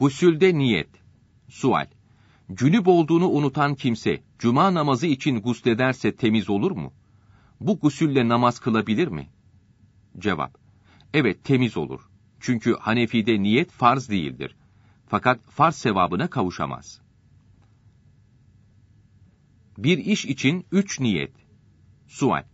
Gusülde niyet. Sual. Cünüp olduğunu unutan kimse cuma namazı için guslederse temiz olur mu? Bu gusülle namaz kılabilir mi? Cevap. Evet temiz olur. Çünkü Hanefi'de niyet farz değildir. Fakat farz sevabına kavuşamaz. Bir iş için üç niyet. Sual.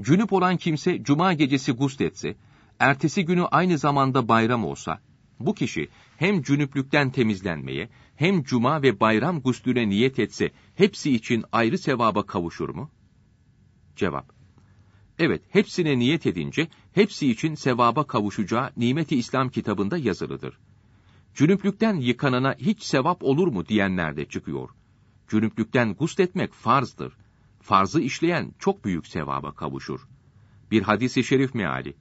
Cünüp olan kimse cuma gecesi gusletse, ertesi günü aynı zamanda bayram olsa, bu kişi hem cünüplükten temizlenmeye, hem cuma ve bayram guslüne niyet etse hepsi için ayrı sevaba kavuşur mu? Cevap Evet, hepsine niyet edince hepsi için sevaba kavuşacağı Nimeti İslam kitabında yazılıdır. Cünüplükten yıkanana hiç sevap olur mu diyenler de çıkıyor. Cünüplükten gusletmek farzdır. Farzı işleyen çok büyük sevaba kavuşur. Bir hadisi şerif meali.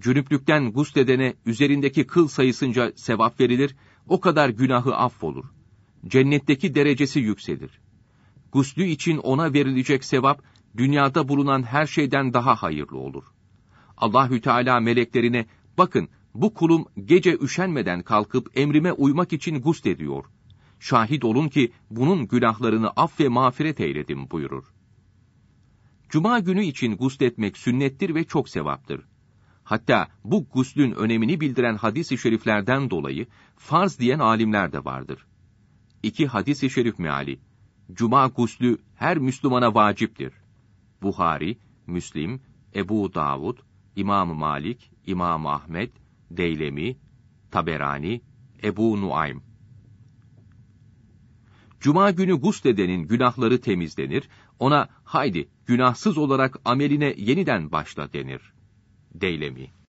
Cünüplükten gusledene üzerindeki kıl sayısınca sevap verilir, o kadar günahı affolur. Cennetteki derecesi yükselir. Guslü için ona verilecek sevap, dünyada bulunan her şeyden daha hayırlı olur. Allahü Teala meleklerine, bakın bu kulum gece üşenmeden kalkıp emrime uymak için guslediyor. Şahit olun ki bunun günahlarını af ve mağfiret eyledim buyurur. Cuma günü için gusletmek sünnettir ve çok sevaptır. Hatta bu guslün önemini bildiren hadis-i şeriflerden dolayı farz diyen alimler de vardır. İki hadis-i şerif meali. Cuma guslü her Müslümana vaciptir. Buhari, Müslim, Ebu Davud, İmam Malik, İmam Ahmet, Deylemi, Taberani, Ebu Nuaym. Cuma günü gusledenin günahları temizlenir, ona haydi günahsız olarak ameline yeniden başla denir. Deylemi